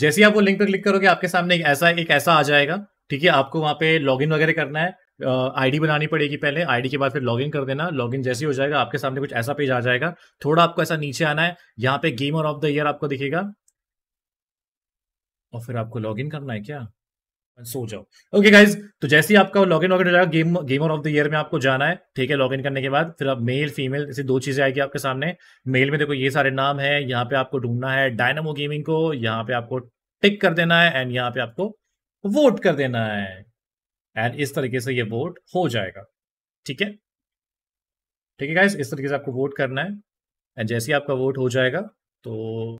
जैसे ही आप वो लिंक पर क्लिक करोगे आपके सामने एक ऐसा एक ऐसा आ जाएगा ठीक है आपको वहाँ पे लॉगिन वगैरह करना है आईडी बनानी पड़ेगी पहले आईडी के बाद फिर लॉगिन कर देना लॉगिन जैसे ही हो जाएगा आपके सामने कुछ ऐसा पेज आ जाएगा थोड़ा आपको ऐसा नीचे आना है यहाँ पे गेमर ऑफ द ईयर आपको दिखेगा और फिर आपको लॉगिन करना है क्या सो जाओ ओके गाइज तो जैसे ही आपका लॉग इन वॉगिन हो जाएगा game gamer of the year में आपको जाना है ठीक है लॉग इन करने के बाद फिर आप मेल फीमेल ऐसी दो चीजें आएगी आपके सामने मेल में देखो ये सारे नाम है यहाँ पे आपको ढूंढना है डायनामो गेमिंग को यहाँ पे आपको टिक कर देना है एंड यहाँ पे आपको वोट कर देना है एंड इस तरीके से ये वोट हो जाएगा ठीक है ठीक है गाइज इस तरीके से आपको वोट करना है एंड जैसे ही आपका वोट हो जाएगा तो